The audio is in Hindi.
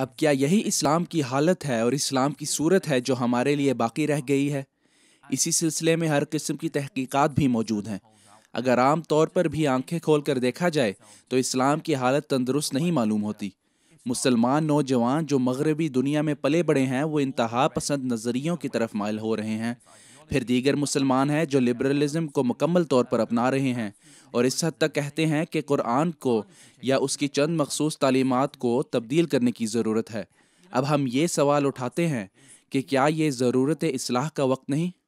अब क्या यही इस्लाम की हालत है और इस्लाम की सूरत है जो हमारे लिए बाकी रह गई है इसी सिलसिले में हर किस्म की तहकीकात भी मौजूद हैं अगर आम तौर पर भी आंखें खोल कर देखा जाए तो इस्लाम की हालत तंदुरुस्त नहीं मालूम होती मुसलमान नौजवान जो मगरबी दुनिया में पले बड़े हैं वो इंतहा पसंद नज़रियों की तरफ मायल हो रहे हैं फिर दीगर मुसलमान हैं जो लिबरलिज्म को मुकम्मल तौर पर अपना रहे हैं और इस हद तक कहते हैं कि कुरान को या उसकी चंद मखसूस तालीमत को तब्दील करने की ज़रूरत है अब हम ये सवाल उठाते हैं कि क्या ये ज़रूरत इसलाह का वक्त नहीं